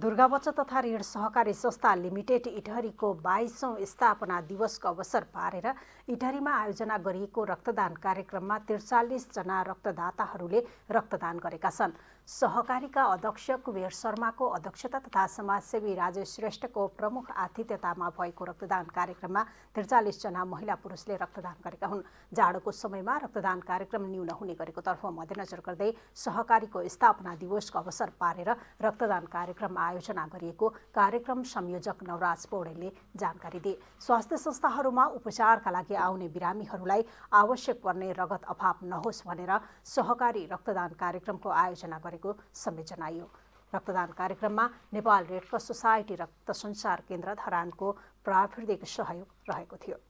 दुर्गा बचत तथा ऋण सहकारी संस्था लिमिटेड इटहरीको बाइसौँ स्थापना दिवसको अवसर पारेर इटहरीमा आयोजना गरिएको रक्तदान कार्यक्रममा त्रिचालिसजना रक्तदाताहरूले रक्तदान गरेका छन् सहकारीका अध्यक्ष कुबेर शर्माको अध्यक्षता तथा समाजसेवी राजेश श्रेष्ठको प्रमुख आतिथ्यतामा भएको रक्तदान कार्यक्रममा त्रिचालिसजना महिला पुरुषले रक्तदान गरेका हुन् जाडोको समयमा रक्तदान कार्यक्रम न्यून हुने गरेकोतर्फ मध्यनजर गर्दै सहकारीको स्थापना दिवसको अवसर पारेर रक्तदान कार्यक्रम रूपमा आयोजना गरिएको कार्यक्रम संयोजक नवराज पौडेलले जानकारी दिए स्वास्थ्य संस्थाहरूमा उपचारका लागि आउने बिरामीहरूलाई आवश्यक पर्ने रगत अभाव नहोस् भनेर सहकारी रक्तदान कार्यक्रमको आयोजना गरेको समेत जनाइयो रक्तदान कार्यक्रममा नेपाल रेडक्रस सोसाइटी रक्त संसार केन्द्र धरानको प्राविधिक सहयोग रहेको थियो